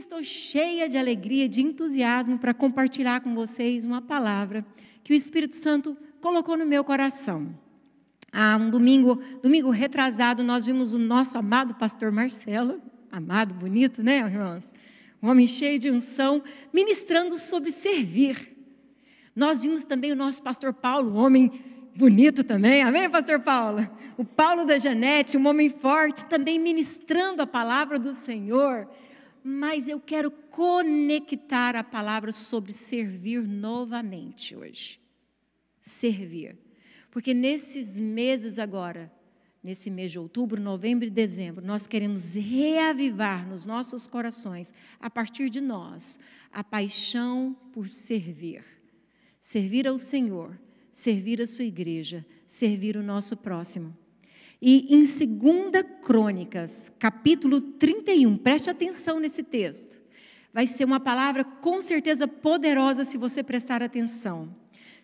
estou cheia de alegria, de entusiasmo para compartilhar com vocês uma palavra que o Espírito Santo colocou no meu coração. Há ah, um domingo, domingo retrasado, nós vimos o nosso amado pastor Marcelo, amado, bonito, né, irmãos? Um homem cheio de unção, ministrando sobre servir. Nós vimos também o nosso pastor Paulo, um homem bonito também, amém, pastor Paulo? O Paulo da Janete, um homem forte, também ministrando a palavra do Senhor mas eu quero conectar a palavra sobre servir novamente hoje. Servir. Porque nesses meses agora, nesse mês de outubro, novembro e dezembro, nós queremos reavivar nos nossos corações, a partir de nós, a paixão por servir. Servir ao Senhor, servir a sua igreja, servir o nosso próximo. E em 2 Crônicas, capítulo 31, preste atenção nesse texto. Vai ser uma palavra com certeza poderosa se você prestar atenção.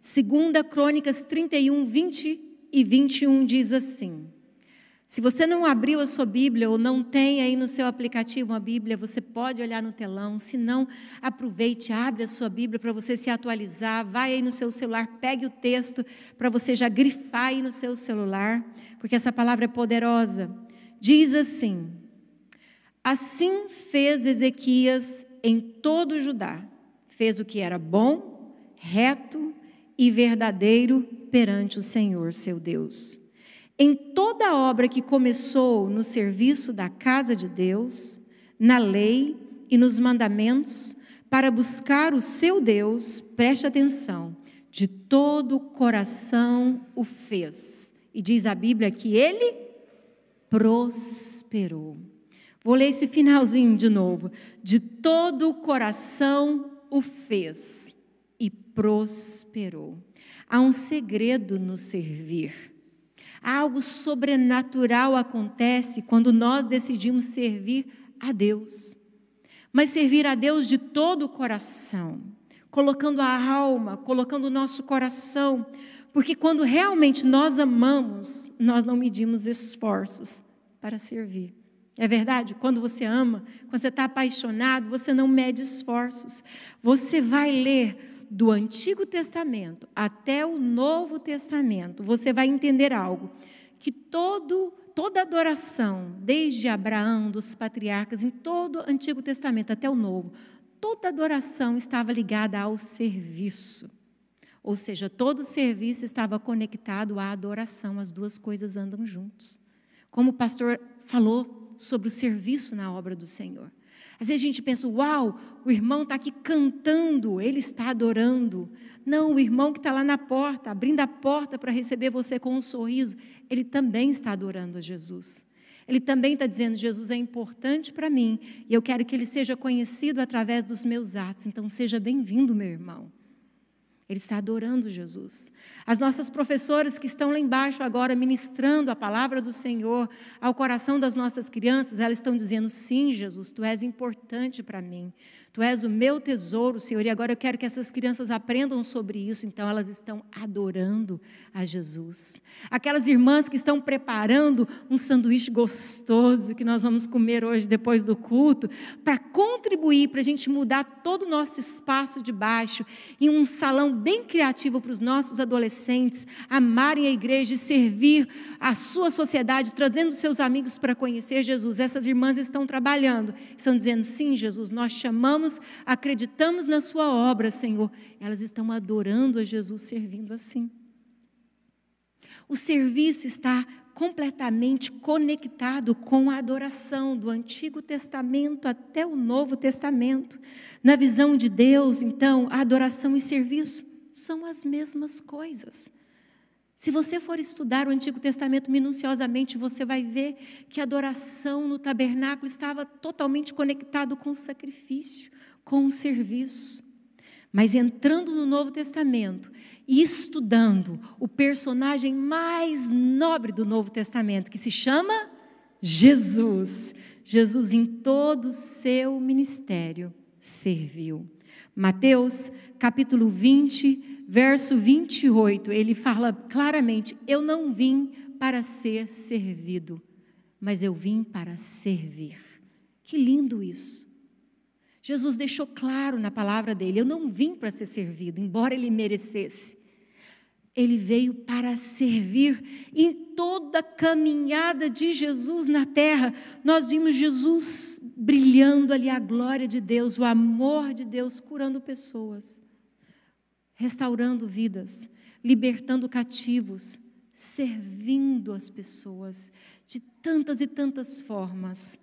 2 Crônicas 31, 20 e 21 diz assim: se você não abriu a sua Bíblia ou não tem aí no seu aplicativo uma Bíblia, você pode olhar no telão. Se não, aproveite, abre a sua Bíblia para você se atualizar. Vai aí no seu celular, pegue o texto para você já grifar aí no seu celular, porque essa palavra é poderosa. Diz assim: Assim fez Ezequias em todo o Judá. Fez o que era bom, reto e verdadeiro perante o Senhor, seu Deus em toda a obra que começou no serviço da casa de Deus, na lei e nos mandamentos, para buscar o seu Deus, preste atenção, de todo o coração o fez. E diz a Bíblia que ele prosperou. Vou ler esse finalzinho de novo. De todo o coração o fez e prosperou. Há um segredo no servir. Algo sobrenatural acontece quando nós decidimos servir a Deus. Mas servir a Deus de todo o coração, colocando a alma, colocando o nosso coração, porque quando realmente nós amamos, nós não medimos esforços para servir. É verdade? Quando você ama, quando você está apaixonado, você não mede esforços. Você vai ler do Antigo Testamento até o Novo Testamento, você vai entender algo: que todo, toda adoração, desde Abraão, dos patriarcas, em todo o Antigo Testamento até o Novo, toda adoração estava ligada ao serviço. Ou seja, todo serviço estava conectado à adoração, as duas coisas andam juntos. Como o pastor falou sobre o serviço na obra do Senhor. Às vezes a gente pensa, uau, o irmão está aqui cantando, ele está adorando. Não, o irmão que está lá na porta, abrindo a porta para receber você com um sorriso, ele também está adorando a Jesus. Ele também está dizendo: Jesus é importante para mim e eu quero que ele seja conhecido através dos meus atos. Então, seja bem-vindo, meu irmão. Ele está adorando Jesus. As nossas professoras que estão lá embaixo agora ministrando a palavra do Senhor ao coração das nossas crianças, elas estão dizendo: Sim, Jesus, tu és importante para mim. Tu és o meu tesouro, Senhor, e agora eu quero que essas crianças aprendam sobre isso. Então, elas estão adorando a Jesus. Aquelas irmãs que estão preparando um sanduíche gostoso que nós vamos comer hoje depois do culto, para contribuir, para a gente mudar todo o nosso espaço de baixo em um salão bem criativo para os nossos adolescentes amarem a igreja e servir a sua sociedade, trazendo seus amigos para conhecer Jesus. Essas irmãs estão trabalhando, estão dizendo: sim, Jesus, nós chamamos acreditamos na Sua obra, Senhor, elas estão adorando a Jesus, servindo assim. O serviço está completamente conectado com a adoração do Antigo Testamento até o Novo Testamento. Na visão de Deus, então, a adoração e serviço são as mesmas coisas. Se você for estudar o Antigo Testamento minuciosamente, você vai ver que a adoração no tabernáculo estava totalmente conectado com o sacrifício com o serviço. Mas entrando no Novo Testamento e estudando o personagem mais nobre do Novo Testamento, que se chama Jesus. Jesus, em todo o seu ministério, serviu. Mateus capítulo 20, verso 28, ele fala claramente: Eu não vim para ser servido, mas eu vim para servir. Que lindo isso! Jesus deixou claro na palavra dele: eu não vim para ser servido, embora ele merecesse. Ele veio para servir. Em toda a caminhada de Jesus na terra, nós vimos Jesus brilhando ali a glória de Deus, o amor de Deus, curando pessoas, restaurando vidas, libertando cativos, servindo as pessoas de tantas e tantas formas.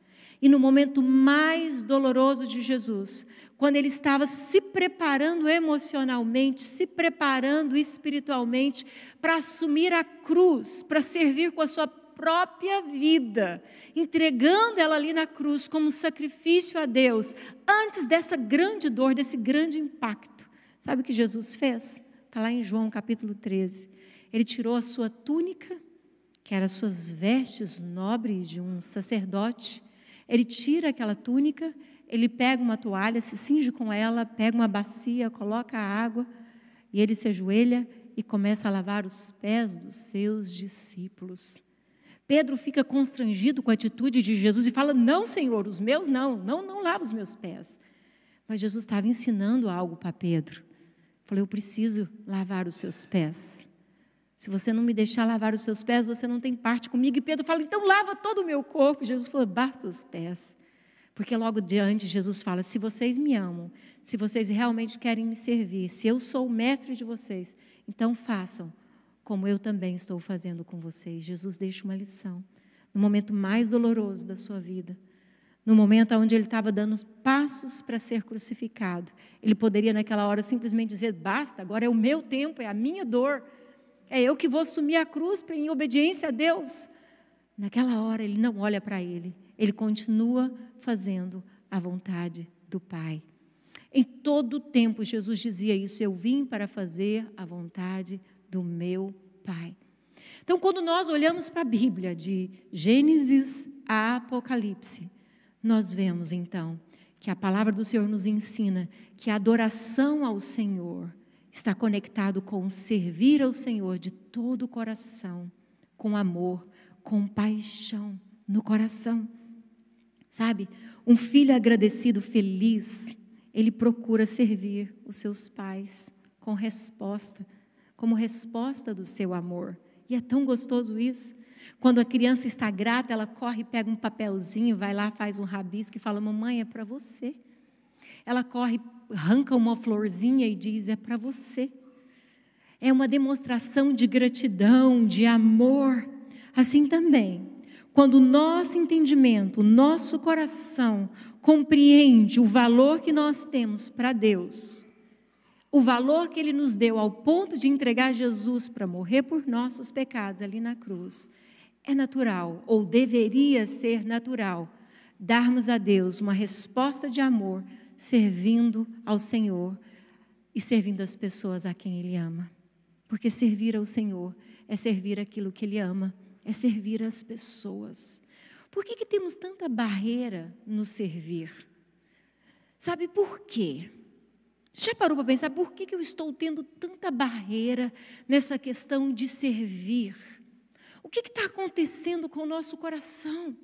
E no momento mais doloroso de Jesus, quando ele estava se preparando emocionalmente, se preparando espiritualmente para assumir a cruz, para servir com a sua própria vida, entregando ela ali na cruz como sacrifício a Deus, antes dessa grande dor, desse grande impacto. Sabe o que Jesus fez? Está lá em João capítulo 13. Ele tirou a sua túnica, que era as suas vestes nobres de um sacerdote, ele tira aquela túnica, ele pega uma toalha, se cinge com ela, pega uma bacia, coloca a água e ele se ajoelha e começa a lavar os pés dos seus discípulos. Pedro fica constrangido com a atitude de Jesus e fala: Não, Senhor, os meus não, não, não lava os meus pés. Mas Jesus estava ensinando algo para Pedro. Falou: Eu preciso lavar os seus pés. Se você não me deixar lavar os seus pés, você não tem parte comigo. E Pedro fala: Então lava todo o meu corpo. E Jesus falou: Basta os pés. Porque logo diante Jesus fala: se vocês me amam, se vocês realmente querem me servir, se eu sou o mestre de vocês, então façam como eu também estou fazendo com vocês. Jesus deixa uma lição no momento mais doloroso da sua vida, no momento onde ele estava dando passos para ser crucificado. Ele poderia naquela hora simplesmente dizer: basta, agora é o meu tempo, é a minha dor. É eu que vou assumir a cruz em obediência a Deus. Naquela hora ele não olha para ele, ele continua fazendo a vontade do Pai. Em todo tempo Jesus dizia isso: Eu vim para fazer a vontade do meu Pai. Então, quando nós olhamos para a Bíblia, de Gênesis a Apocalipse, nós vemos então que a palavra do Senhor nos ensina que a adoração ao Senhor está conectado com servir ao Senhor de todo o coração, com amor, com paixão no coração. Sabe? Um filho agradecido, feliz, ele procura servir os seus pais com resposta, como resposta do seu amor. E é tão gostoso isso. Quando a criança está grata, ela corre, pega um papelzinho, vai lá, faz um rabisco e fala: Mamãe, é para você. Ela corre, arranca uma florzinha e diz: é para você. É uma demonstração de gratidão, de amor. Assim também, quando o nosso entendimento, o nosso coração compreende o valor que nós temos para Deus, o valor que Ele nos deu ao ponto de entregar Jesus para morrer por nossos pecados ali na cruz, é natural, ou deveria ser natural, darmos a Deus uma resposta de amor servindo ao Senhor e servindo as pessoas a quem Ele ama. Porque servir ao Senhor é servir aquilo que Ele ama, é servir as pessoas. Por que, que temos tanta barreira no servir? Sabe por quê? Já parou para pensar por que, que eu estou tendo tanta barreira nessa questão de servir? O que está acontecendo com o nosso coração?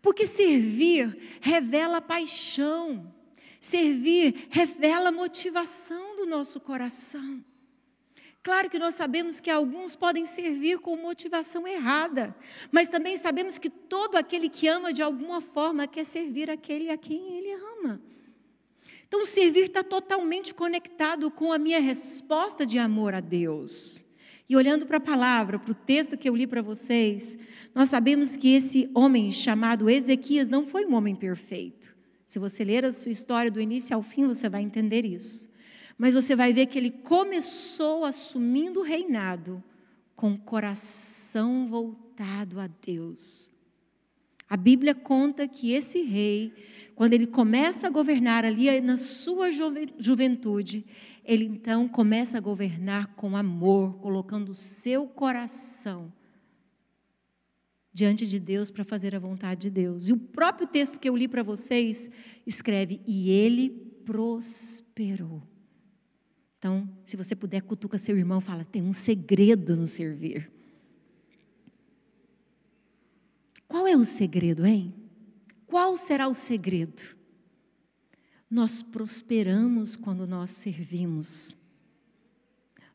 Porque servir revela paixão. Servir revela motivação do nosso coração. Claro que nós sabemos que alguns podem servir com motivação errada, mas também sabemos que todo aquele que ama de alguma forma quer servir aquele a quem ele ama. Então, servir está totalmente conectado com a minha resposta de amor a Deus. E olhando para a palavra, para o texto que eu li para vocês, nós sabemos que esse homem chamado Ezequias não foi um homem perfeito. Se você ler a sua história do início ao fim, você vai entender isso. Mas você vai ver que ele começou assumindo o reinado com o coração voltado a Deus. A Bíblia conta que esse rei, quando ele começa a governar ali na sua juventude, ele então começa a governar com amor, colocando o seu coração diante de Deus para fazer a vontade de Deus. E o próprio texto que eu li para vocês escreve: E ele prosperou. Então, se você puder, cutuca seu irmão, fala: tem um segredo no servir. Qual é o segredo, hein? Qual será o segredo? Nós prosperamos quando nós servimos.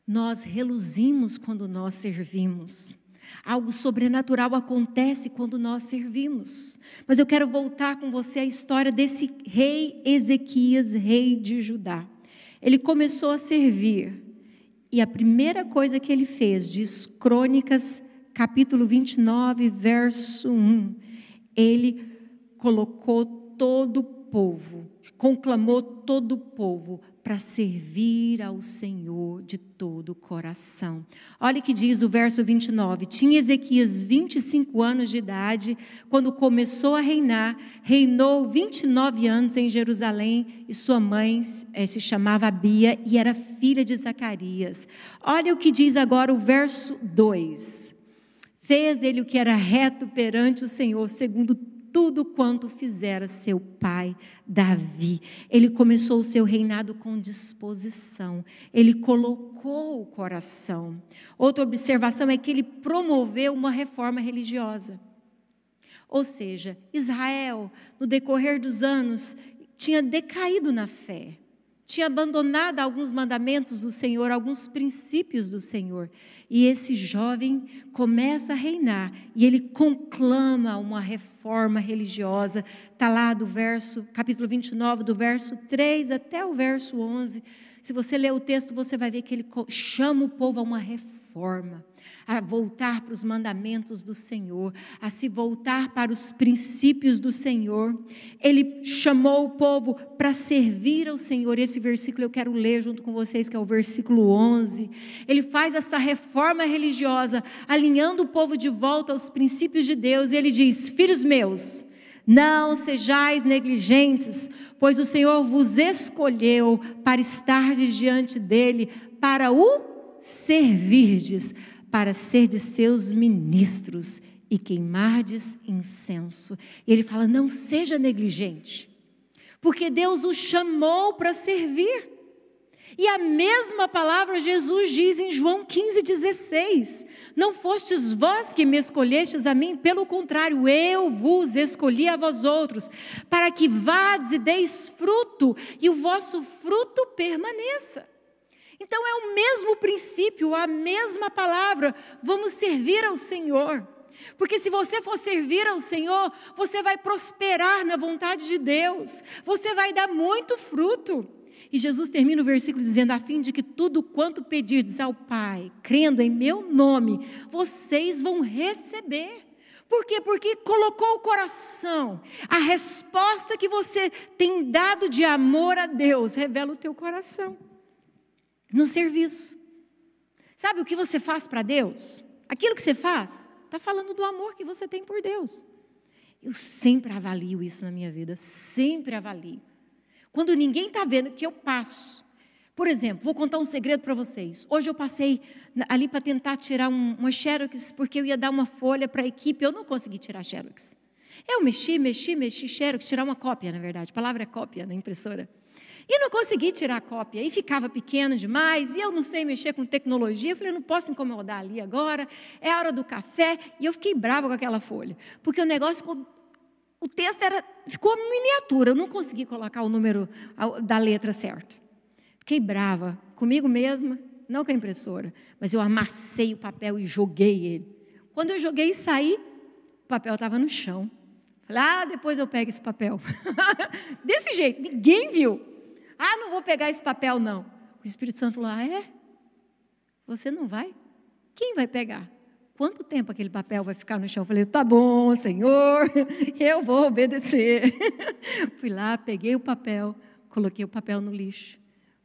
Nós reluzimos quando nós servimos Algo sobrenatural acontece quando nós servimos. Mas eu quero voltar com você à história desse rei Ezequias, rei de Judá. Ele começou a servir e a primeira coisa que ele fez, diz Crônicas, capítulo 29, verso 1, ele colocou todo o povo, conclamou todo o povo para servir ao Senhor de todo o coração. Olha que diz o verso 29. Tinha Ezequias 25 anos de idade quando começou a reinar. Reinou 29 anos em Jerusalém e sua mãe é, se chamava Bia e era filha de Zacarias. Olha o que diz agora o verso 2. Fez ele o que era reto perante o Senhor, segundo tudo quanto fizera seu pai Davi. Ele começou o seu reinado com disposição, ele colocou o coração. Outra observação é que ele promoveu uma reforma religiosa. Ou seja, Israel, no decorrer dos anos, tinha decaído na fé tinha abandonado alguns mandamentos do Senhor, alguns princípios do Senhor. E esse jovem começa a reinar e ele conclama uma reforma religiosa. Está lá do verso, capítulo 29, do verso 3 até o verso 11. Se você ler o texto, você vai ver que ele chama o povo a uma reforma a voltar para os mandamentos do Senhor, a se voltar para os princípios do Senhor. Ele chamou o povo para servir ao Senhor. Esse versículo eu quero ler junto com vocês, que é o versículo 11. Ele faz essa reforma religiosa, alinhando o povo de volta aos princípios de Deus. Ele diz: Filhos meus, não sejais negligentes, pois o Senhor vos escolheu para estardes diante dele, para o servirdes, para ser de seus ministros e queimardes incenso. E ele fala: não seja negligente, porque Deus o chamou para servir. E a mesma palavra Jesus diz em João 15,16: Não fostes vós que me escolhestes a mim, pelo contrário, eu vos escolhi a vós outros, para que vades e deis fruto, e o vosso fruto permaneça. Então é o mesmo princípio, a mesma palavra. Vamos servir ao Senhor. Porque se você for servir ao Senhor, você vai prosperar na vontade de Deus, você vai dar muito fruto. E Jesus termina o versículo dizendo: a fim de que tudo quanto pedirdes ao Pai, crendo em meu nome, vocês vão receber. Por quê? Porque colocou o coração. A resposta que você tem dado de amor a Deus revela o teu coração no serviço. Sabe o que você faz para Deus? Aquilo que você faz está falando do amor que você tem por Deus. Eu sempre avalio isso na minha vida, sempre avalio. Quando ninguém está vendo que eu passo. Por exemplo, vou contar um segredo para vocês. Hoje eu passei ali para tentar tirar um, uma xerox, porque eu ia dar uma folha para a equipe, eu não consegui tirar xerox. Eu mexi, mexi, mexi, xerox, tirar uma cópia, na verdade, a palavra é cópia na né, impressora. E não consegui tirar cópia, e ficava pequeno demais, e eu não sei mexer com tecnologia. Eu falei, não posso incomodar ali agora, é a hora do café. E eu fiquei brava com aquela folha, porque o negócio ficou. O texto era, ficou miniatura, eu não consegui colocar o número da letra certo. Fiquei brava comigo mesma, não com a impressora, mas eu amassei o papel e joguei ele. Quando eu joguei e saí, o papel estava no chão. Falei, ah, depois eu pego esse papel. Desse jeito, ninguém viu. Ah, não vou pegar esse papel, não. O Espírito Santo falou: Ah, é? Você não vai? Quem vai pegar? Quanto tempo aquele papel vai ficar no chão? Eu falei: Tá bom, Senhor, eu vou obedecer. Fui lá, peguei o papel, coloquei o papel no lixo.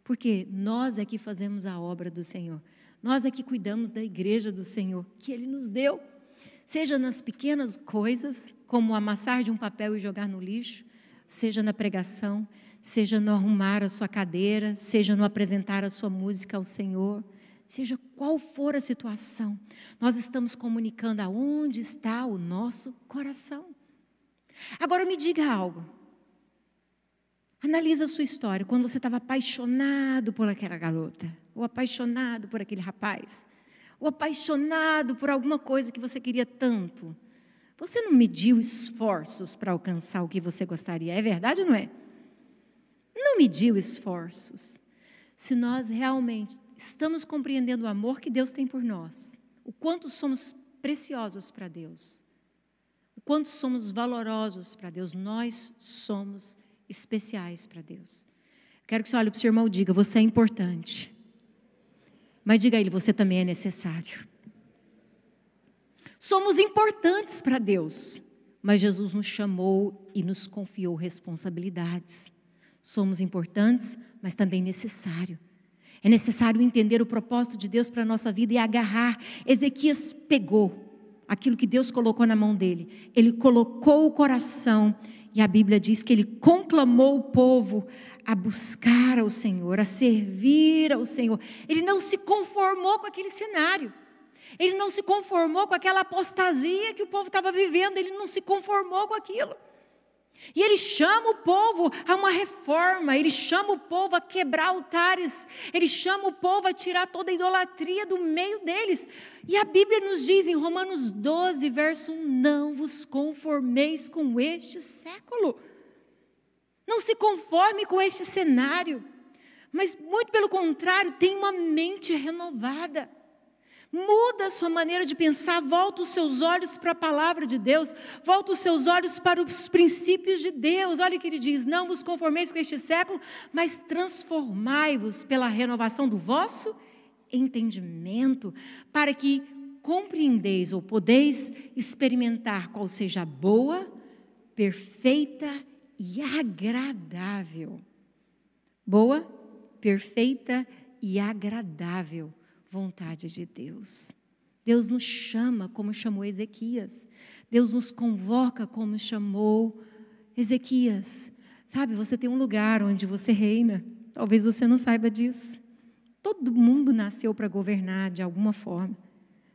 Porque nós é que fazemos a obra do Senhor. Nós é que cuidamos da igreja do Senhor, que Ele nos deu. Seja nas pequenas coisas, como amassar de um papel e jogar no lixo, seja na pregação, seja no arrumar a sua cadeira, seja no apresentar a sua música ao Senhor, seja qual for a situação, nós estamos comunicando aonde está o nosso coração. Agora me diga algo. Analisa a sua história, quando você estava apaixonado por aquela garota, ou apaixonado por aquele rapaz, ou apaixonado por alguma coisa que você queria tanto. Você não mediu esforços para alcançar o que você gostaria, é verdade ou não é? Não mediu esforços. Se nós realmente estamos compreendendo o amor que Deus tem por nós, o quanto somos preciosos para Deus, o quanto somos valorosos para Deus, nós somos especiais para Deus. quero que você olhe para o seu irmão e diga: você é importante. Mas diga a ele: você também é necessário. Somos importantes para Deus, mas Jesus nos chamou e nos confiou responsabilidades. Somos importantes, mas também necessário. É necessário entender o propósito de Deus para a nossa vida e agarrar. Ezequias pegou aquilo que Deus colocou na mão dele. Ele colocou o coração e a Bíblia diz que ele conclamou o povo a buscar ao Senhor, a servir ao Senhor. Ele não se conformou com aquele cenário. Ele não se conformou com aquela apostasia que o povo estava vivendo, ele não se conformou com aquilo. E ele chama o povo a uma reforma, ele chama o povo a quebrar altares, ele chama o povo a tirar toda a idolatria do meio deles. E a Bíblia nos diz em Romanos 12, verso 1: Não vos conformeis com este século. Não se conforme com este cenário, mas muito pelo contrário, tenha uma mente renovada. Muda a sua maneira de pensar, volta os seus olhos para a palavra de Deus, volta os seus olhos para os princípios de Deus. Olha o que ele diz: Não vos conformeis com este século, mas transformai-vos pela renovação do vosso entendimento, para que compreendeis ou podeis experimentar qual seja a boa, perfeita e agradável. Boa, perfeita e agradável vontade de Deus. Deus nos chama como chamou Ezequias. Deus nos convoca como chamou Ezequias. Sabe, você tem um lugar onde você reina. Talvez você não saiba disso. Todo mundo nasceu para governar de alguma forma.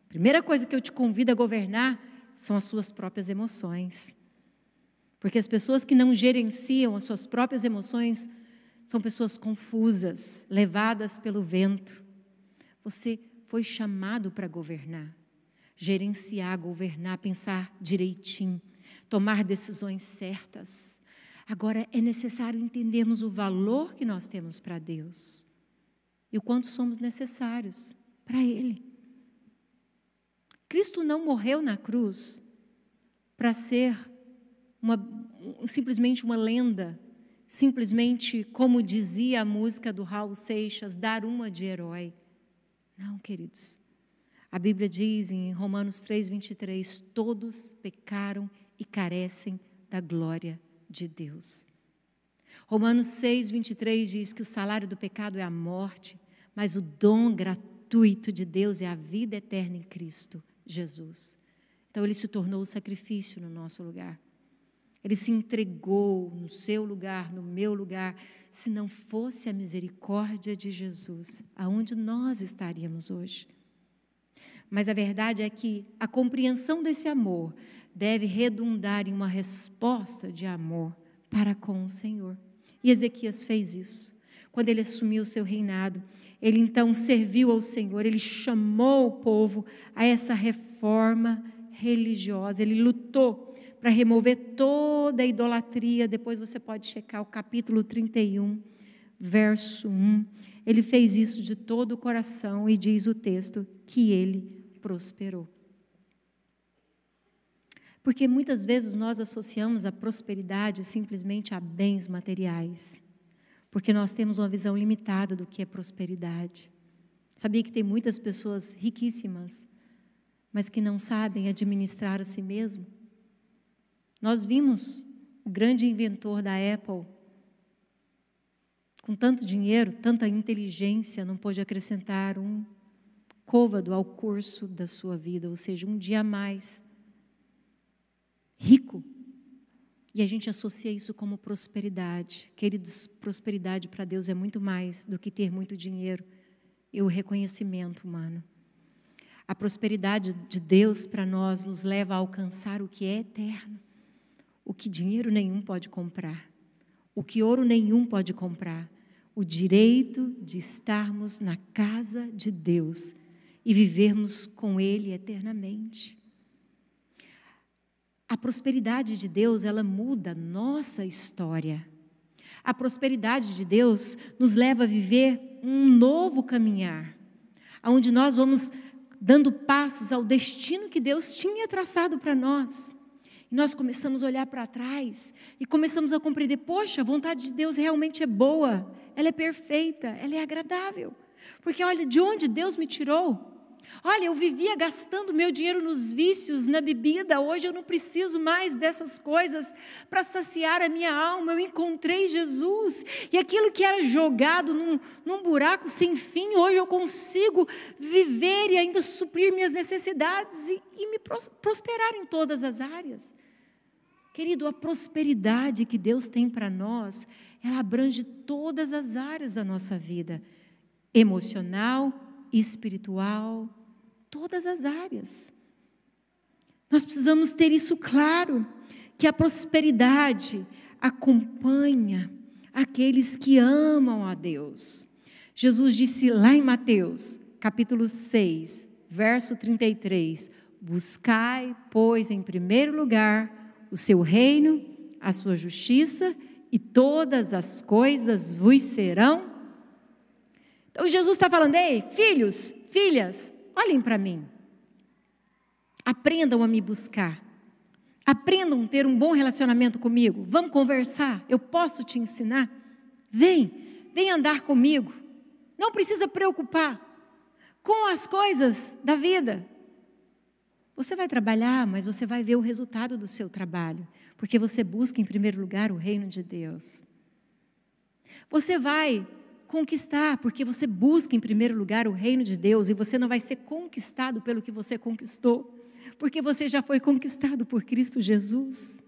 A primeira coisa que eu te convido a governar são as suas próprias emoções. Porque as pessoas que não gerenciam as suas próprias emoções são pessoas confusas, levadas pelo vento você foi chamado para governar, gerenciar, governar, pensar direitinho, tomar decisões certas. Agora é necessário entendermos o valor que nós temos para Deus e o quanto somos necessários para Ele. Cristo não morreu na cruz para ser uma, simplesmente uma lenda, simplesmente, como dizia a música do Raul Seixas, dar uma de herói. Não, queridos. A Bíblia diz em Romanos 3:23, todos pecaram e carecem da glória de Deus. Romanos 6:23 diz que o salário do pecado é a morte, mas o dom gratuito de Deus é a vida eterna em Cristo Jesus. Então ele se tornou o sacrifício no nosso lugar. Ele se entregou no seu lugar, no meu lugar. Se não fosse a misericórdia de Jesus, aonde nós estaríamos hoje? Mas a verdade é que a compreensão desse amor deve redundar em uma resposta de amor para com o Senhor. E Ezequias fez isso. Quando ele assumiu o seu reinado, ele então serviu ao Senhor, ele chamou o povo a essa reforma religiosa, ele lutou para remover toda a idolatria. Depois você pode checar o capítulo 31, verso 1. Ele fez isso de todo o coração e diz o texto que ele prosperou. Porque muitas vezes nós associamos a prosperidade simplesmente a bens materiais, porque nós temos uma visão limitada do que é prosperidade. Sabia que tem muitas pessoas riquíssimas, mas que não sabem administrar a si mesmo? Nós vimos o grande inventor da Apple, com tanto dinheiro, tanta inteligência, não pôde acrescentar um côvado ao curso da sua vida, ou seja, um dia a mais. Rico. E a gente associa isso como prosperidade. Queridos, prosperidade para Deus é muito mais do que ter muito dinheiro e o reconhecimento humano. A prosperidade de Deus para nós nos leva a alcançar o que é eterno o que dinheiro nenhum pode comprar, o que ouro nenhum pode comprar, o direito de estarmos na casa de Deus e vivermos com Ele eternamente. A prosperidade de Deus, ela muda nossa história. A prosperidade de Deus nos leva a viver um novo caminhar, onde nós vamos dando passos ao destino que Deus tinha traçado para nós. E nós começamos a olhar para trás e começamos a compreender: poxa, a vontade de Deus realmente é boa, ela é perfeita, ela é agradável. Porque olha, de onde Deus me tirou? Olha, eu vivia gastando meu dinheiro nos vícios, na bebida, hoje eu não preciso mais dessas coisas para saciar a minha alma. Eu encontrei Jesus e aquilo que era jogado num, num buraco sem fim, hoje eu consigo viver e ainda suprir minhas necessidades e, e me prosperar em todas as áreas. Querido, a prosperidade que Deus tem para nós, ela abrange todas as áreas da nossa vida emocional, espiritual, todas as áreas. Nós precisamos ter isso claro, que a prosperidade acompanha aqueles que amam a Deus. Jesus disse lá em Mateus, capítulo 6, verso 33: Buscai, pois, em primeiro lugar o seu reino, a sua justiça, e todas as coisas vos serão então Jesus está falando, ei, filhos, filhas, olhem para mim. Aprendam a me buscar. Aprendam a ter um bom relacionamento comigo. Vamos conversar, eu posso te ensinar. Vem, vem andar comigo. Não precisa preocupar com as coisas da vida. Você vai trabalhar, mas você vai ver o resultado do seu trabalho, porque você busca em primeiro lugar o reino de Deus. Você vai conquistar, porque você busca em primeiro lugar o reino de Deus e você não vai ser conquistado pelo que você conquistou, porque você já foi conquistado por Cristo Jesus.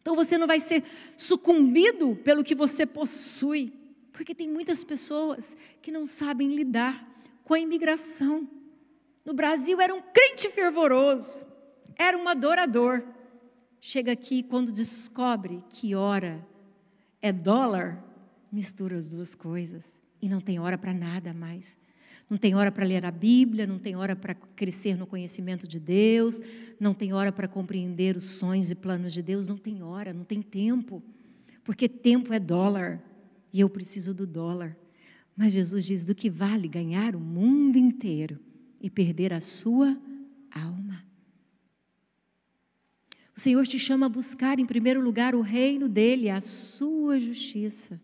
Então você não vai ser sucumbido pelo que você possui, porque tem muitas pessoas que não sabem lidar com a imigração. No Brasil era um crente fervoroso, era um adorador. Chega aqui quando descobre que hora é dólar, mistura as duas coisas e não tem hora para nada mais. Não tem hora para ler a Bíblia, não tem hora para crescer no conhecimento de Deus, não tem hora para compreender os sonhos e planos de Deus, não tem hora, não tem tempo, porque tempo é dólar e eu preciso do dólar. Mas Jesus diz: do que vale ganhar o mundo inteiro e perder a sua alma? O Senhor te chama a buscar, em primeiro lugar, o reino dele, a sua justiça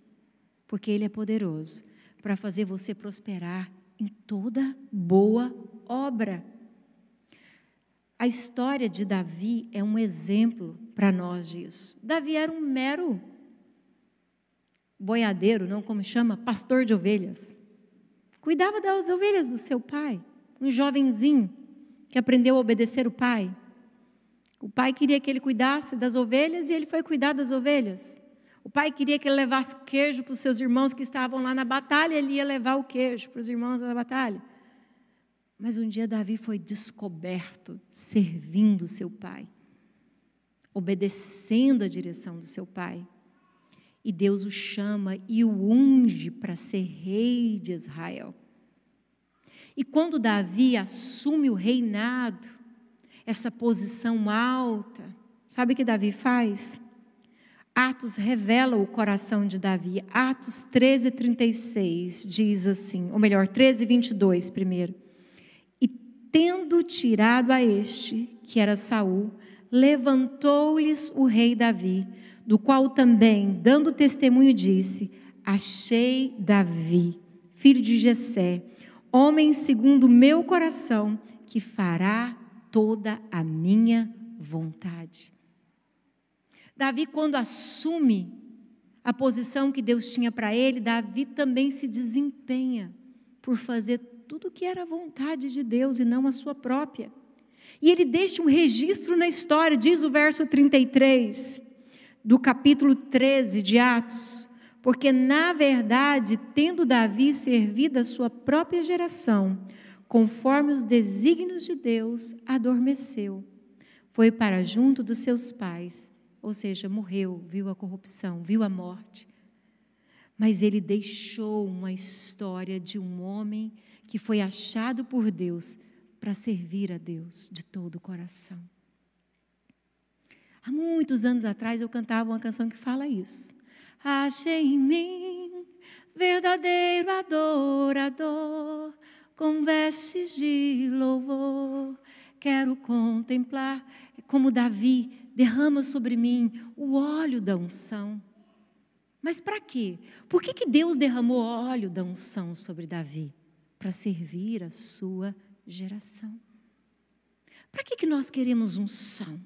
porque Ele é poderoso para fazer você prosperar em toda boa obra. A história de Davi é um exemplo para nós disso. Davi era um mero boiadeiro, não como chama, pastor de ovelhas. Cuidava das ovelhas do seu pai, um jovenzinho que aprendeu a obedecer o pai. O pai queria que ele cuidasse das ovelhas e ele foi cuidar das ovelhas. O pai queria que ele levasse queijo para os seus irmãos que estavam lá na batalha, ele ia levar o queijo para os irmãos da batalha. Mas um dia Davi foi descoberto servindo seu pai, obedecendo a direção do seu pai. E Deus o chama e o unge para ser rei de Israel. E quando Davi assume o reinado, essa posição alta, sabe o que Davi faz? Atos revela o coração de Davi. Atos 13, 36 diz assim, ou melhor, 13, 22 primeiro. E tendo tirado a este, que era Saul, levantou-lhes o rei Davi, do qual também, dando testemunho, disse: Achei Davi, filho de Jessé, homem segundo meu coração, que fará toda a minha vontade. Davi, quando assume a posição que Deus tinha para ele, Davi também se desempenha por fazer tudo o que era a vontade de Deus e não a sua própria. E ele deixa um registro na história, diz o verso 33 do capítulo 13 de Atos. Porque, na verdade, tendo Davi servido a sua própria geração, conforme os desígnios de Deus, adormeceu. Foi para junto dos seus pais ou seja, morreu, viu a corrupção, viu a morte. Mas ele deixou uma história de um homem que foi achado por Deus para servir a Deus de todo o coração. Há muitos anos atrás eu cantava uma canção que fala isso. Achei em mim verdadeiro adorador, com vestes de louvor. Quero contemplar, como Davi, derrama sobre mim o óleo da unção. Mas para quê? Por que, que Deus derramou óleo da unção sobre Davi? Para servir a sua geração. Para que, que nós queremos unção?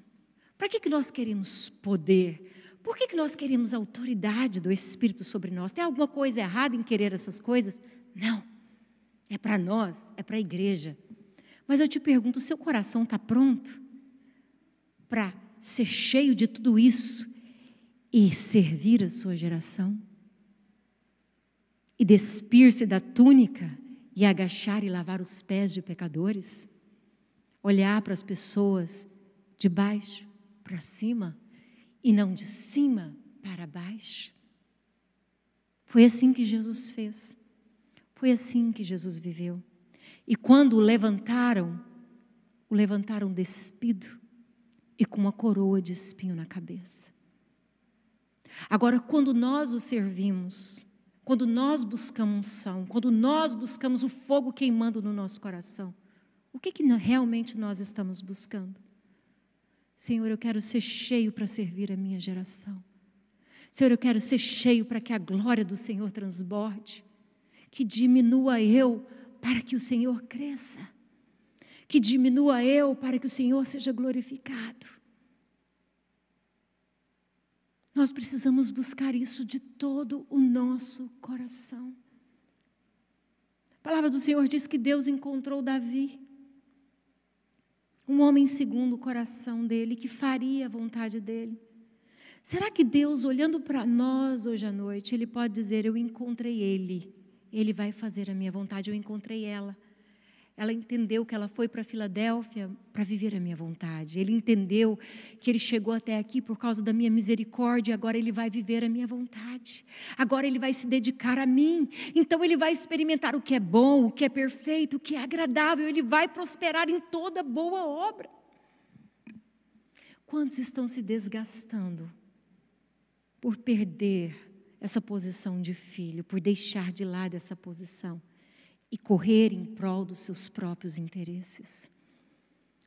Para que, que nós queremos poder? Por que, que nós queremos a autoridade do Espírito sobre nós? Tem alguma coisa errada em querer essas coisas? Não. É para nós, é para a igreja. Mas eu te pergunto: o seu coração está pronto para ser cheio de tudo isso e servir a sua geração? E despir-se da túnica e agachar e lavar os pés de pecadores? Olhar para as pessoas de baixo para cima e não de cima para baixo? Foi assim que Jesus fez. Foi assim que Jesus viveu. E quando o levantaram, o levantaram despido e com uma coroa de espinho na cabeça. Agora, quando nós o servimos, quando nós buscamos unção, quando nós buscamos o fogo queimando no nosso coração, o que, que realmente nós estamos buscando? Senhor, eu quero ser cheio para servir a minha geração. Senhor, eu quero ser cheio para que a glória do Senhor transborde, que diminua eu para que o Senhor cresça que diminua eu para que o Senhor seja glorificado. Nós precisamos buscar isso de todo o nosso coração. A palavra do Senhor diz que Deus encontrou Davi, um homem segundo o coração dele, que faria a vontade dele. Será que Deus, olhando para nós hoje à noite, Ele pode dizer: Eu encontrei ele, ele vai fazer a minha vontade, eu encontrei ela. Ela entendeu que ela foi para Filadélfia para viver a minha vontade. Ele entendeu que ele chegou até aqui por causa da minha misericórdia. Agora ele vai viver a minha vontade. Agora ele vai se dedicar a mim. Então ele vai experimentar o que é bom, o que é perfeito, o que é agradável. Ele vai prosperar em toda boa obra. Quantos estão se desgastando por perder essa posição de filho, por deixar de lado essa posição? e correr em prol dos seus próprios interesses.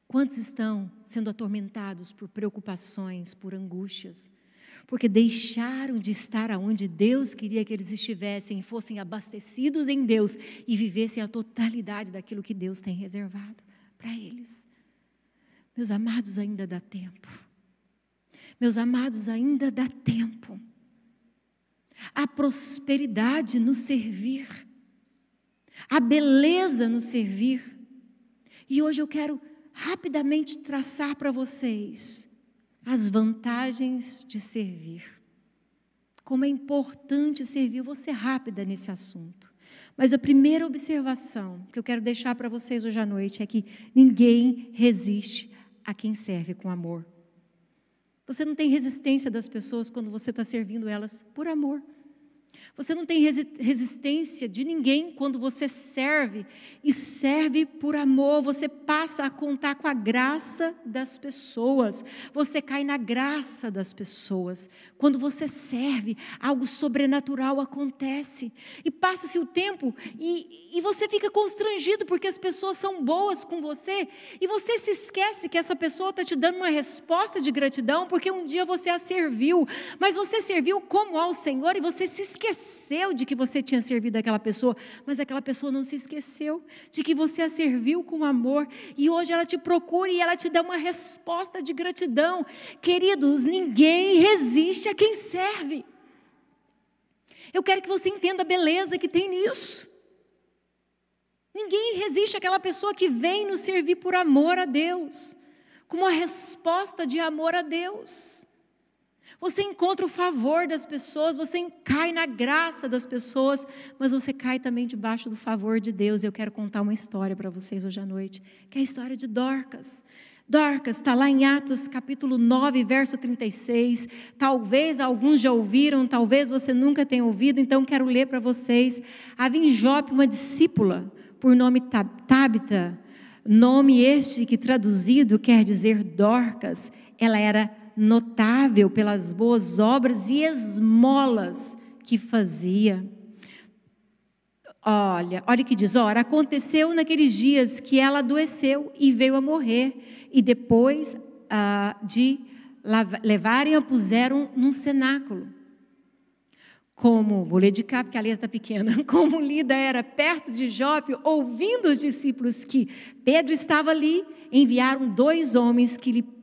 Quantos estão sendo atormentados por preocupações, por angústias, porque deixaram de estar aonde Deus queria que eles estivessem, fossem abastecidos em Deus e vivessem a totalidade daquilo que Deus tem reservado para eles. Meus amados, ainda dá tempo. Meus amados, ainda dá tempo. A prosperidade nos servir a beleza no servir. E hoje eu quero rapidamente traçar para vocês as vantagens de servir. Como é importante servir, eu vou ser rápida nesse assunto. Mas a primeira observação que eu quero deixar para vocês hoje à noite é que ninguém resiste a quem serve com amor. Você não tem resistência das pessoas quando você está servindo elas por amor. Você não tem resistência de ninguém quando você serve e serve por amor. Você passa a contar com a graça das pessoas. Você cai na graça das pessoas. Quando você serve, algo sobrenatural acontece. E passa-se o tempo e, e você fica constrangido porque as pessoas são boas com você e você se esquece que essa pessoa está te dando uma resposta de gratidão porque um dia você a serviu. Mas você serviu como ao Senhor e você se esquece esqueceu de que você tinha servido aquela pessoa, mas aquela pessoa não se esqueceu de que você a serviu com amor e hoje ela te procura e ela te dá uma resposta de gratidão. Queridos, ninguém resiste a quem serve. Eu quero que você entenda a beleza que tem nisso. Ninguém resiste àquela pessoa que vem nos servir por amor a Deus, com uma resposta de amor a Deus. Você encontra o favor das pessoas, você cai na graça das pessoas, mas você cai também debaixo do favor de Deus. Eu quero contar uma história para vocês hoje à noite, que é a história de Dorcas. Dorcas está lá em Atos capítulo 9, verso 36. Talvez alguns já ouviram, talvez você nunca tenha ouvido, então quero ler para vocês. Havia em Jope uma discípula por nome Tabita, nome este que traduzido quer dizer Dorcas. Ela era notável pelas boas obras e esmolas que fazia. Olha, olha que diz, ora, aconteceu naqueles dias que ela adoeceu e veio a morrer, e depois ah, de levarem a puseram num cenáculo. Como, vou ler de cá porque a letra está pequena, como Lida era perto de Jópio, ouvindo os discípulos que Pedro estava ali, enviaram dois homens que lhe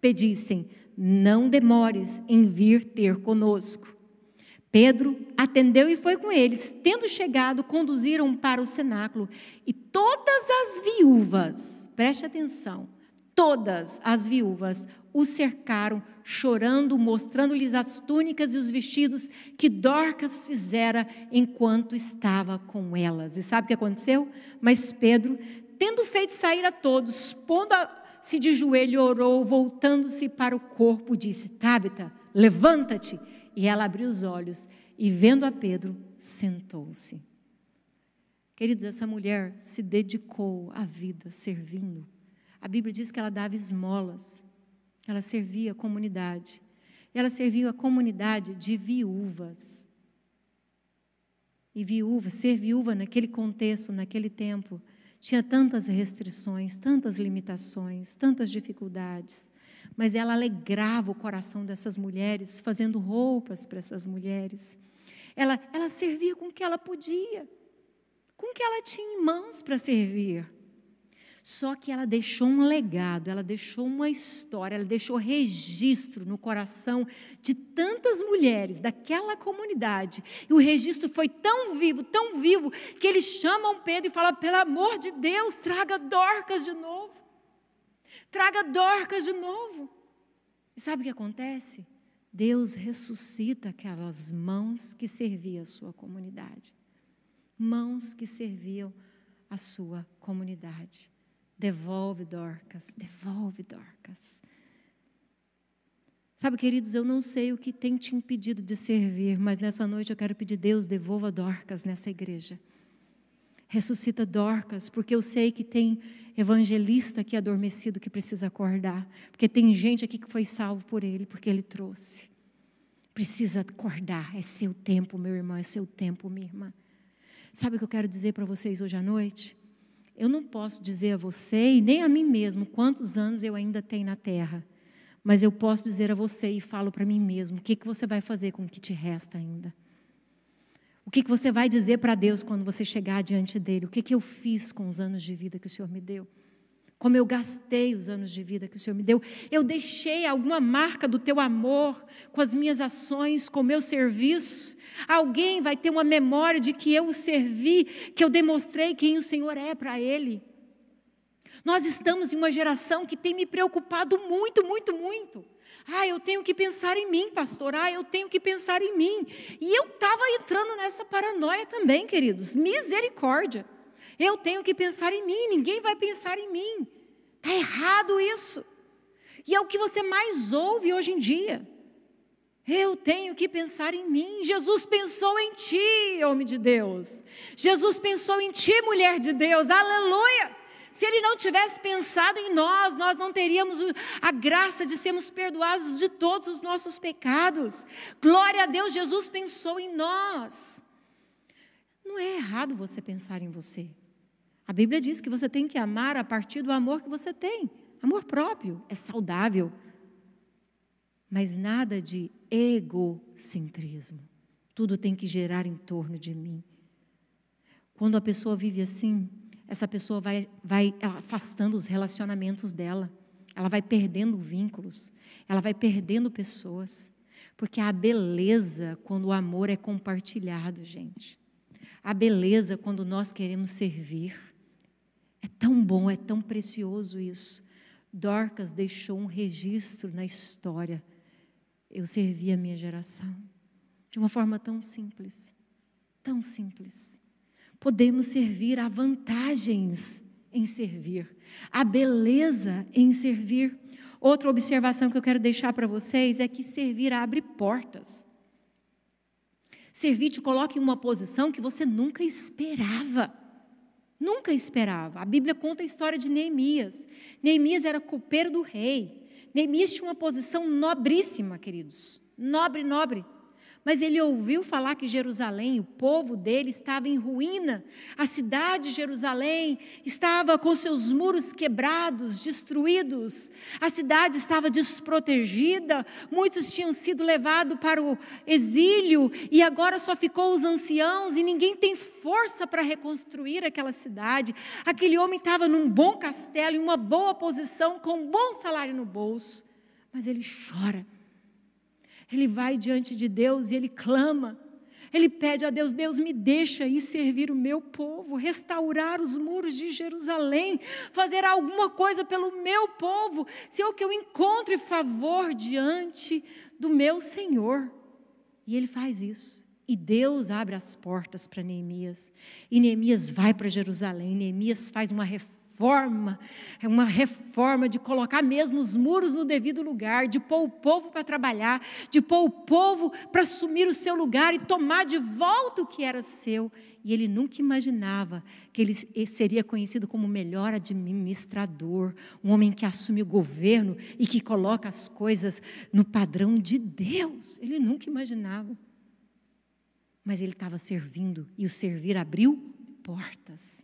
pedissem: Não demores em vir ter conosco. Pedro atendeu e foi com eles. Tendo chegado, conduziram para o cenáculo e todas as viúvas, preste atenção, todas as viúvas o cercaram, chorando, mostrando-lhes as túnicas e os vestidos que Dorcas fizera enquanto estava com elas. E sabe o que aconteceu? Mas Pedro, tendo feito sair a todos, pondo a se de joelho orou, voltando-se para o corpo, disse: Tábita, levanta-te. E ela abriu os olhos e, vendo a Pedro, sentou-se. Queridos, essa mulher se dedicou à vida servindo. A Bíblia diz que ela dava esmolas, ela servia a comunidade. Ela serviu a comunidade de viúvas. E viúva, ser viúva naquele contexto, naquele tempo, tinha tantas restrições, tantas limitações, tantas dificuldades, mas ela alegrava o coração dessas mulheres, fazendo roupas para essas mulheres. Ela, ela servia com o que ela podia, com o que ela tinha em mãos para servir. Só que ela deixou um legado, ela deixou uma história, ela deixou registro no coração de tantas mulheres daquela comunidade. E o registro foi tão vivo, tão vivo, que eles chamam Pedro e falam: pelo amor de Deus, traga Dorcas de novo. Traga Dorcas de novo. E sabe o que acontece? Deus ressuscita aquelas mãos que serviam a sua comunidade. Mãos que serviam a sua comunidade. Devolve, Dorcas, devolve, Dorcas. Sabe, queridos, eu não sei o que tem te impedido de servir, mas nessa noite eu quero pedir, Deus, devolva Dorcas nessa igreja. Ressuscita Dorcas, porque eu sei que tem evangelista aqui adormecido que precisa acordar, porque tem gente aqui que foi salvo por ele, porque ele trouxe. Precisa acordar, é seu tempo, meu irmão, é seu tempo, minha irmã. Sabe o que eu quero dizer para vocês hoje à noite? Eu não posso dizer a você e nem a mim mesmo quantos anos eu ainda tenho na terra, mas eu posso dizer a você e falo para mim mesmo: o que, que você vai fazer com o que te resta ainda? O que, que você vai dizer para Deus quando você chegar diante dele? O que, que eu fiz com os anos de vida que o Senhor me deu? como eu gastei os anos de vida que o Senhor me deu. Eu deixei alguma marca do teu amor com as minhas ações, com o meu serviço. Alguém vai ter uma memória de que eu o servi, que eu demonstrei quem o Senhor é para ele. Nós estamos em uma geração que tem me preocupado muito, muito, muito. Ah, eu tenho que pensar em mim, pastor. Ah, eu tenho que pensar em mim. E eu estava entrando nessa paranoia também, queridos. Misericórdia. Eu tenho que pensar em mim, ninguém vai pensar em mim. Está errado isso. E é o que você mais ouve hoje em dia. Eu tenho que pensar em mim. Jesus pensou em ti, homem de Deus. Jesus pensou em ti, mulher de Deus. Aleluia! Se ele não tivesse pensado em nós, nós não teríamos a graça de sermos perdoados de todos os nossos pecados. Glória a Deus, Jesus pensou em nós. Não é errado você pensar em você. A Bíblia diz que você tem que amar a partir do amor que você tem. Amor próprio é saudável. Mas nada de egocentrismo. Tudo tem que gerar em torno de mim. Quando a pessoa vive assim, essa pessoa vai, vai afastando os relacionamentos dela. Ela vai perdendo vínculos. Ela vai perdendo pessoas. Porque há beleza quando o amor é compartilhado, gente. Há beleza quando nós queremos servir. É tão bom, é tão precioso isso. Dorcas deixou um registro na história. Eu servi a minha geração de uma forma tão simples, tão simples. Podemos servir a vantagens em servir, a beleza em servir. Outra observação que eu quero deixar para vocês é que servir abre portas. Servir te coloca em uma posição que você nunca esperava. Nunca esperava. A Bíblia conta a história de Neemias. Neemias era copeiro do rei. Neemias tinha uma posição nobríssima, queridos. Nobre, nobre. Mas ele ouviu falar que Jerusalém, o povo dele, estava em ruína. A cidade de Jerusalém estava com seus muros quebrados, destruídos. A cidade estava desprotegida. Muitos tinham sido levados para o exílio e agora só ficou os anciãos e ninguém tem força para reconstruir aquela cidade. Aquele homem estava num bom castelo, em uma boa posição, com um bom salário no bolso. Mas ele chora ele vai diante de Deus e ele clama. Ele pede a Deus: Deus, me deixa ir servir o meu povo, restaurar os muros de Jerusalém, fazer alguma coisa pelo meu povo, se eu é que eu encontre favor diante do meu Senhor. E ele faz isso. E Deus abre as portas para Neemias. E Neemias vai para Jerusalém. Neemias faz uma reforma reforma, é uma reforma de colocar mesmo os muros no devido lugar, de pôr o povo para trabalhar, de pôr o povo para assumir o seu lugar e tomar de volta o que era seu. E ele nunca imaginava que ele seria conhecido como o melhor administrador, um homem que assume o governo e que coloca as coisas no padrão de Deus. Ele nunca imaginava. Mas ele estava servindo e o servir abriu portas.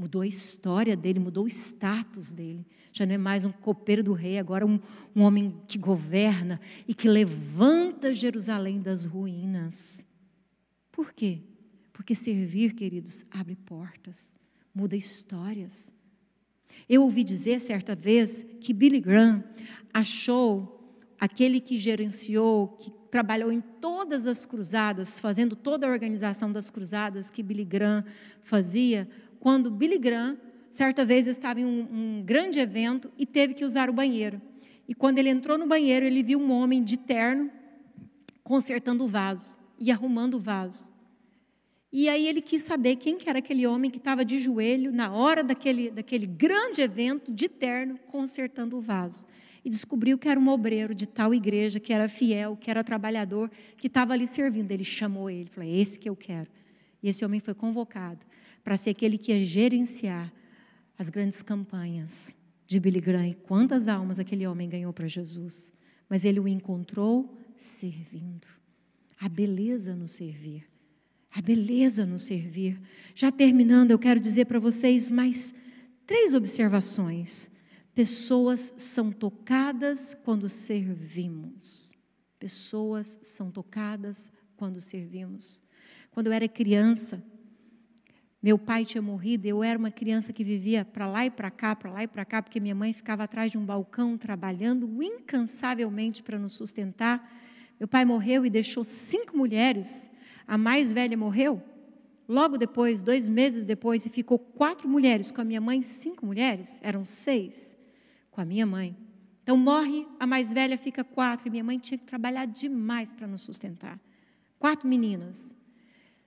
Mudou a história dele, mudou o status dele. Já não é mais um copeiro do rei, agora um, um homem que governa e que levanta Jerusalém das ruínas. Por quê? Porque servir, queridos, abre portas, muda histórias. Eu ouvi dizer certa vez que Billy Graham achou aquele que gerenciou, que trabalhou em todas as cruzadas, fazendo toda a organização das cruzadas que Billy Graham fazia, quando Billy Graham, certa vez, estava em um, um grande evento e teve que usar o banheiro. E quando ele entrou no banheiro, ele viu um homem de terno consertando o vaso e arrumando o vaso. E aí ele quis saber quem que era aquele homem que estava de joelho na hora daquele, daquele grande evento de terno consertando o vaso. E descobriu que era um obreiro de tal igreja, que era fiel, que era trabalhador, que estava ali servindo. Ele chamou ele, falou: é "Esse que eu quero". E esse homem foi convocado para ser aquele que ia gerenciar as grandes campanhas de Billy Graham e quantas almas aquele homem ganhou para Jesus. Mas ele o encontrou servindo. A beleza no servir. A beleza no servir. Já terminando, eu quero dizer para vocês mais três observações. Pessoas são tocadas quando servimos. Pessoas são tocadas quando servimos. Quando eu era criança, meu pai tinha morrido, eu era uma criança que vivia para lá e para cá, para lá e para cá, porque minha mãe ficava atrás de um balcão trabalhando incansavelmente para nos sustentar. Meu pai morreu e deixou cinco mulheres. A mais velha morreu logo depois, dois meses depois, e ficou quatro mulheres. Com a minha mãe, cinco mulheres, eram seis com a minha mãe. Então morre, a mais velha fica quatro, e minha mãe tinha que trabalhar demais para nos sustentar. Quatro meninas.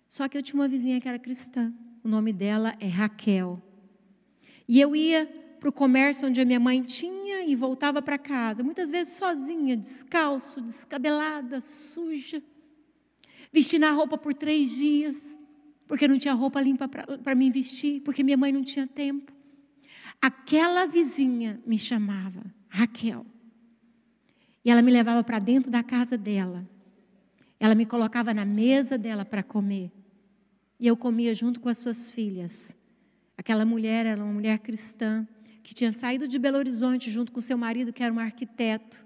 Só que eu tinha uma vizinha que era cristã o nome dela é Raquel. E eu ia para o comércio onde a minha mãe tinha e voltava para casa, muitas vezes sozinha, descalço, descabelada, suja, vestindo a roupa por três dias, porque não tinha roupa limpa para me vestir, porque minha mãe não tinha tempo. Aquela vizinha me chamava Raquel. E ela me levava para dentro da casa dela. Ela me colocava na mesa dela para comer e eu comia junto com as suas filhas. Aquela mulher era uma mulher cristã que tinha saído de Belo Horizonte junto com seu marido, que era um arquiteto.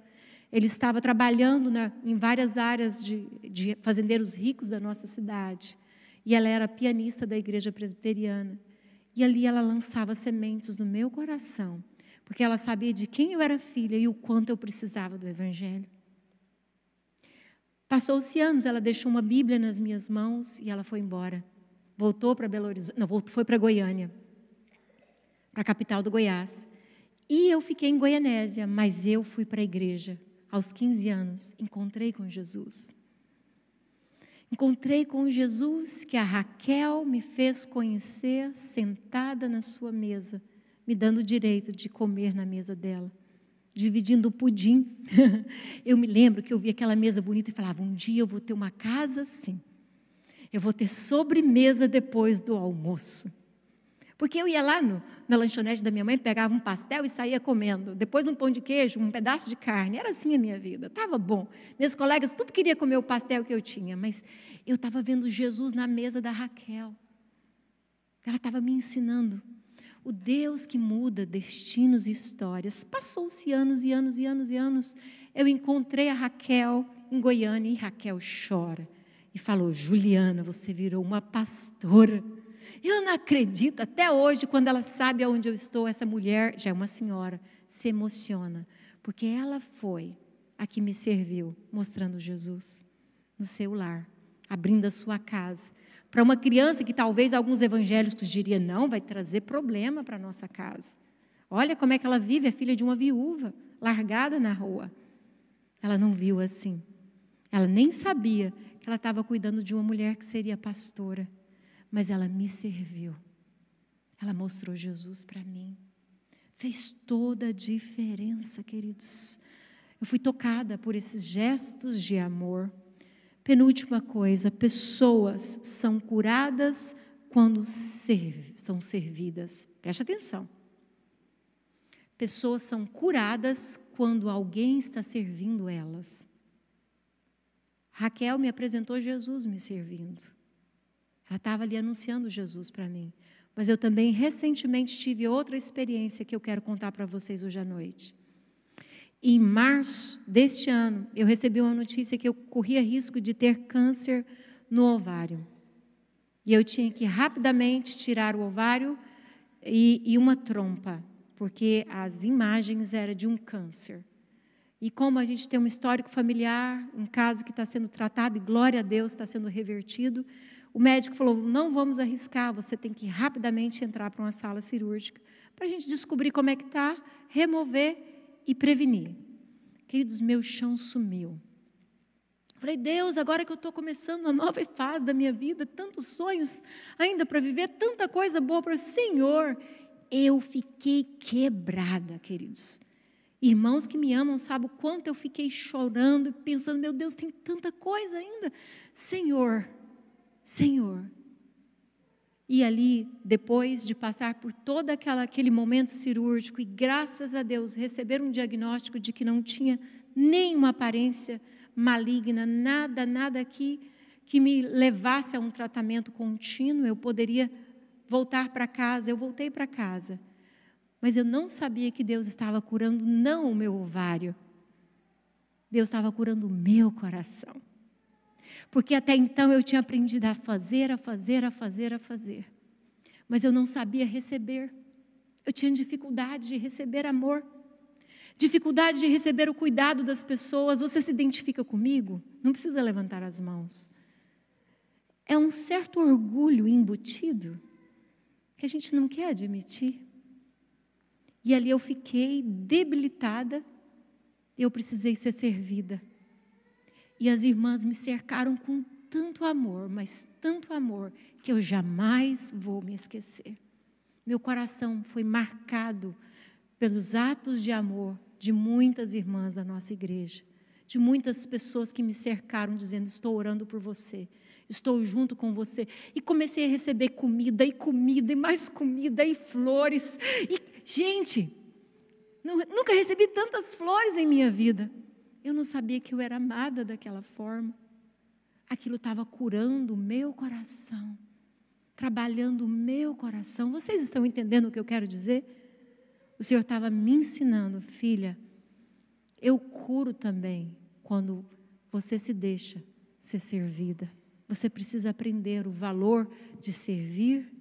Ele estava trabalhando na, em várias áreas de, de fazendeiros ricos da nossa cidade. E ela era pianista da igreja presbiteriana. E ali ela lançava sementes no meu coração, porque ela sabia de quem eu era filha e o quanto eu precisava do Evangelho. Passou-se anos, ela deixou uma Bíblia nas minhas mãos e ela foi embora voltou para Belo Horizonte, não, voltou, foi para Goiânia, para a capital do Goiás. E eu fiquei em Goianésia, mas eu fui para a igreja aos 15 anos, encontrei com Jesus. Encontrei com Jesus que a Raquel me fez conhecer sentada na sua mesa, me dando o direito de comer na mesa dela, dividindo o pudim. eu me lembro que eu vi aquela mesa bonita e falava: um dia eu vou ter uma casa assim. Eu vou ter sobremesa depois do almoço. Porque eu ia lá no, na lanchonete da minha mãe, pegava um pastel e saía comendo. Depois um pão de queijo, um pedaço de carne. Era assim a minha vida. Estava bom. Meus colegas, tudo queria comer o pastel que eu tinha. Mas eu estava vendo Jesus na mesa da Raquel. Ela estava me ensinando. O Deus que muda destinos e histórias. Passou-se anos e anos e anos e anos. Eu encontrei a Raquel em Goiânia e Raquel chora e falou: Juliana, você virou uma pastora. Eu não acredito, até hoje, quando ela sabe aonde eu estou, essa mulher, já é uma senhora, se emociona, porque ela foi a que me serviu, mostrando Jesus no seu lar, abrindo a sua casa. Para uma criança que talvez alguns evangélicos diriam, não, vai trazer problema para a nossa casa. Olha como é que ela vive, é filha de uma viúva, largada na rua. Ela não viu assim. Ela nem sabia que ela estava cuidando de uma mulher que seria pastora, mas ela me serviu. Ela mostrou Jesus para mim. Fez toda a diferença, queridos. Eu fui tocada por esses gestos de amor. Penúltima coisa: pessoas são curadas quando serv são servidas. Preste atenção. Pessoas são curadas quando alguém está servindo elas. Raquel me apresentou Jesus me servindo. Ela estava ali anunciando Jesus para mim. Mas eu também recentemente tive outra experiência que eu quero contar para vocês hoje à noite. Em março deste ano, eu recebi uma notícia que eu corria risco de ter câncer no ovário. E eu tinha que rapidamente tirar o ovário e, e uma trompa, porque as imagens eram de um câncer. E como a gente tem um histórico familiar, um caso que está sendo tratado e glória a Deus está sendo revertido, o médico falou: não vamos arriscar, você tem que rapidamente entrar para uma sala cirúrgica para a gente descobrir como é que está, remover e prevenir. Queridos, meu chão sumiu. Falei, Deus, agora que eu estou começando uma nova fase da minha vida, tantos sonhos ainda para viver, tanta coisa boa para o Senhor, eu fiquei quebrada, queridos. Irmãos que me amam sabe o quanto eu fiquei chorando, pensando, meu Deus, tem tanta coisa ainda. Senhor, Senhor. E ali, depois de passar por todo aquela, aquele momento cirúrgico e, graças a Deus, receber um diagnóstico de que não tinha nenhuma aparência maligna, nada, nada que, que me levasse a um tratamento contínuo, eu poderia voltar para casa. Eu voltei para casa mas eu não sabia que Deus estava curando não o meu ovário. Deus estava curando o meu coração. Porque até então eu tinha aprendido a fazer, a fazer, a fazer, a fazer. Mas eu não sabia receber. Eu tinha dificuldade de receber amor. Dificuldade de receber o cuidado das pessoas. Você se identifica comigo? Não precisa levantar as mãos. É um certo orgulho embutido que a gente não quer admitir. E ali eu fiquei debilitada, eu precisei ser servida. E as irmãs me cercaram com tanto amor, mas tanto amor, que eu jamais vou me esquecer. Meu coração foi marcado pelos atos de amor de muitas irmãs da nossa igreja, de muitas pessoas que me cercaram dizendo: Estou orando por você, estou junto com você. E comecei a receber comida e comida e mais comida e flores. E, gente, nunca recebi tantas flores em minha vida. Eu não sabia que eu era amada daquela forma. Aquilo estava curando o meu coração, trabalhando o meu coração. Vocês estão entendendo o que eu quero dizer? O Senhor estava me ensinando, filha, eu curo também quando você se deixa ser servida. Você precisa aprender o valor de servir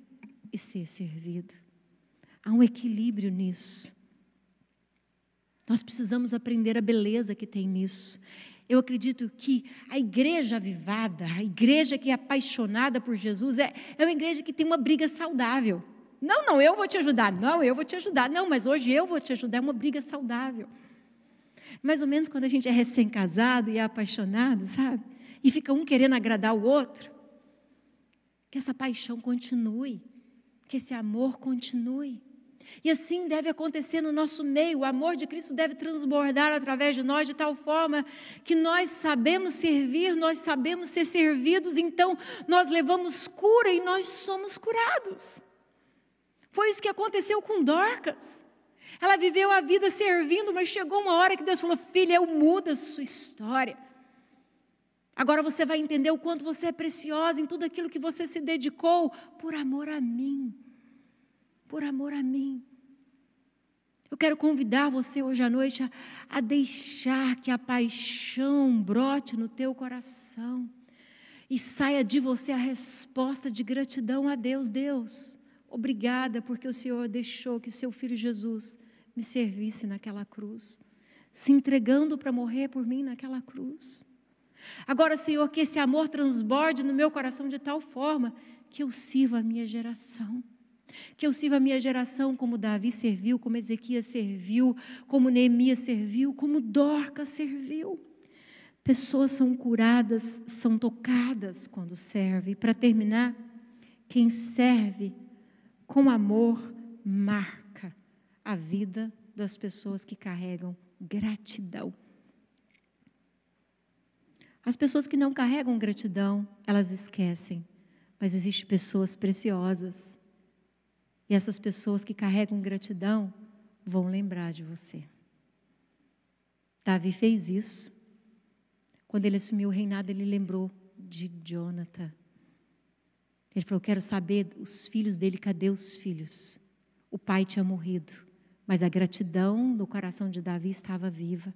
e ser servido. Há um equilíbrio nisso. Nós precisamos aprender a beleza que tem nisso. Eu acredito que a igreja avivada, a igreja que é apaixonada por Jesus, é, é uma igreja que tem uma briga saudável. Não, não, eu vou te ajudar. Não, eu vou te ajudar. Não, mas hoje eu vou te ajudar. É uma briga saudável. Mais ou menos quando a gente é recém-casado e é apaixonado, sabe? e fica um querendo agradar o outro. Que essa paixão continue, que esse amor continue. E assim deve acontecer no nosso meio. O amor de Cristo deve transbordar através de nós de tal forma que nós sabemos servir, nós sabemos ser servidos, então nós levamos cura e nós somos curados. Foi isso que aconteceu com Dorcas. Ela viveu a vida servindo, mas chegou uma hora que Deus falou: Filha, eu mudo a sua história. Agora você vai entender o quanto você é preciosa em tudo aquilo que você se dedicou por amor a mim. Por amor a mim. Eu quero convidar você hoje à noite a, a deixar que a paixão brote no teu coração e saia de você a resposta de gratidão a Deus. Deus, obrigada porque o Senhor deixou que seu filho Jesus me servisse naquela cruz, se entregando para morrer por mim naquela cruz. Agora, Senhor, que esse amor transborde no meu coração de tal forma que eu sirva a minha geração. Que eu sirva a minha geração como Davi serviu, como Ezequias serviu, como Neemias serviu, como Dorcas serviu. Pessoas são curadas, são tocadas quando servem. Para terminar, quem serve com amor marca a vida das pessoas que carregam gratidão. As pessoas que não carregam gratidão, elas esquecem. Mas existem pessoas preciosas. E essas pessoas que carregam gratidão vão lembrar de você. Davi fez isso. Quando ele assumiu o reinado, ele lembrou de Jonathan. Ele falou: Quero saber os filhos dele, cadê os filhos? O pai tinha morrido, mas a gratidão no coração de Davi estava viva.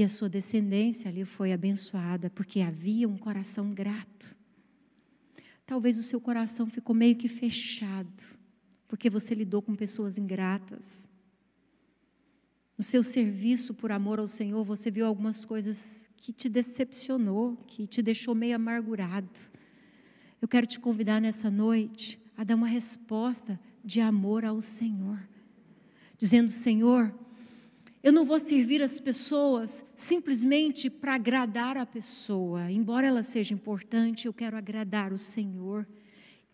E a sua descendência ali foi abençoada, porque havia um coração grato. Talvez o seu coração ficou meio que fechado, porque você lidou com pessoas ingratas. No seu serviço por amor ao Senhor, você viu algumas coisas que te decepcionou, que te deixou meio amargurado. Eu quero te convidar nessa noite a dar uma resposta de amor ao Senhor, dizendo: Senhor, eu não vou servir as pessoas simplesmente para agradar a pessoa. Embora ela seja importante, eu quero agradar o Senhor.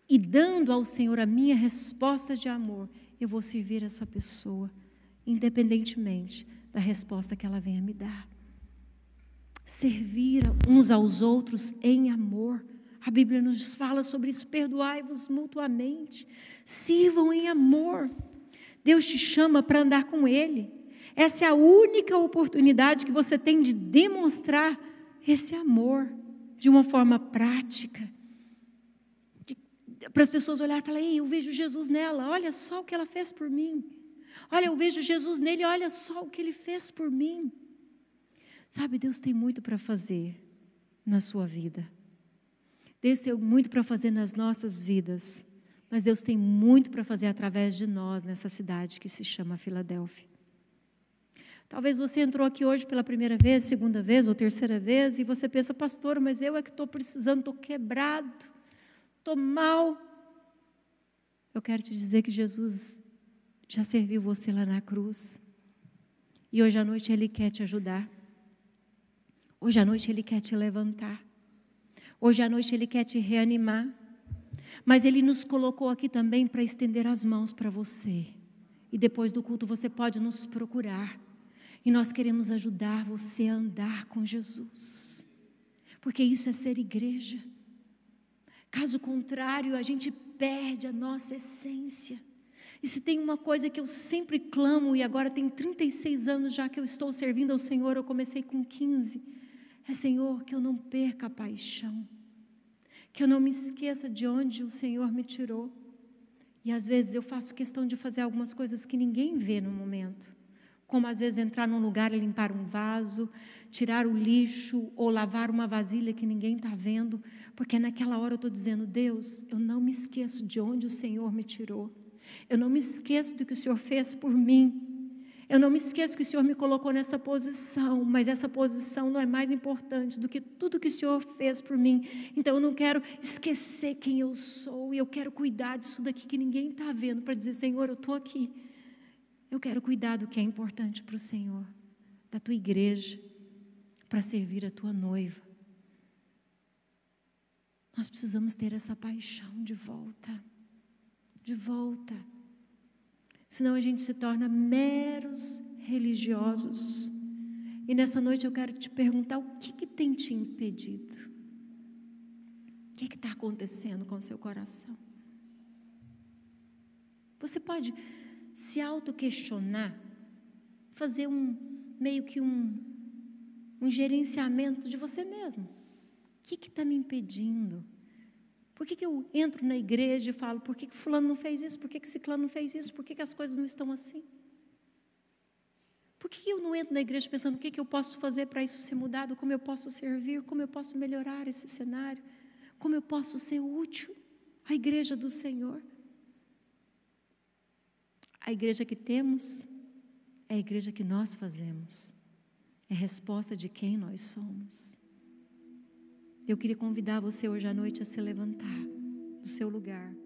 E dando ao Senhor a minha resposta de amor, eu vou servir essa pessoa, independentemente da resposta que ela venha me dar. Servir uns aos outros em amor. A Bíblia nos fala sobre isso: perdoai-vos mutuamente, sirvam em amor. Deus te chama para andar com Ele. Essa é a única oportunidade que você tem de demonstrar esse amor de uma forma prática. para as pessoas olharem e falarem: Ei, eu vejo Jesus nela, olha só o que ela fez por mim. Olha, eu vejo Jesus nele, olha só o que ele fez por mim. Sabe, Deus tem muito para fazer na sua vida. Deus tem muito para fazer nas nossas vidas. Mas Deus tem muito para fazer através de nós nessa cidade que se chama Filadélfia. Talvez você entrou aqui hoje pela primeira vez, segunda vez ou terceira vez e você pensa, pastor, mas eu é que estou precisando, estou quebrado, estou mal. Eu quero te dizer que Jesus já serviu você lá na cruz e hoje à noite Ele quer te ajudar. Hoje à noite Ele quer te levantar. Hoje à noite Ele quer te reanimar. Mas Ele nos colocou aqui também para estender as mãos para você. E depois do culto você pode nos procurar e nós queremos ajudar você a andar com Jesus, porque isso é ser igreja. Caso contrário, a gente perde a nossa essência. E se tem uma coisa que eu sempre clamo, e agora tem 36 anos já que eu estou servindo ao Senhor, eu comecei com 15, é Senhor, que eu não perca a paixão, que eu não me esqueça de onde o Senhor me tirou. E às vezes eu faço questão de fazer algumas coisas que ninguém vê no momento, como às vezes entrar num lugar e limpar um vaso, tirar o lixo ou lavar uma vasilha que ninguém está vendo, porque naquela hora eu estou dizendo: Deus, eu não me esqueço de onde o Senhor me tirou, eu não me esqueço do que o Senhor fez por mim. Eu não me esqueço que o Senhor me colocou nessa posição, mas essa posição não é mais importante do que tudo que o Senhor fez por mim. Então eu não quero esquecer quem eu sou e eu quero cuidar disso daqui que ninguém está vendo para dizer: Senhor, eu estou aqui eu quero cuidar do que é importante para o Senhor, da tua igreja, para servir a tua noiva. Nós precisamos ter essa paixão de volta, de volta. Senão a gente se torna meros religiosos. E nessa noite eu quero te perguntar o que, que tem te impedido? O que está acontecendo com o seu coração? Você pode se autoquestionar, fazer um meio que um, um gerenciamento de você mesmo. O que está me impedindo? Por que, que eu entro na igreja e falo, por que, que fulano não fez isso? Por que, que ciclano não fez isso? Por que, que as coisas não estão assim? Por que eu não entro na igreja pensando o que, que eu posso fazer para isso ser mudado? Como eu posso servir? Como eu posso melhorar esse cenário? Como eu posso ser útil à igreja do Senhor? A igreja que temos é a igreja que nós fazemos, é resposta de quem nós somos. Eu queria convidar você hoje à noite a se levantar do seu lugar.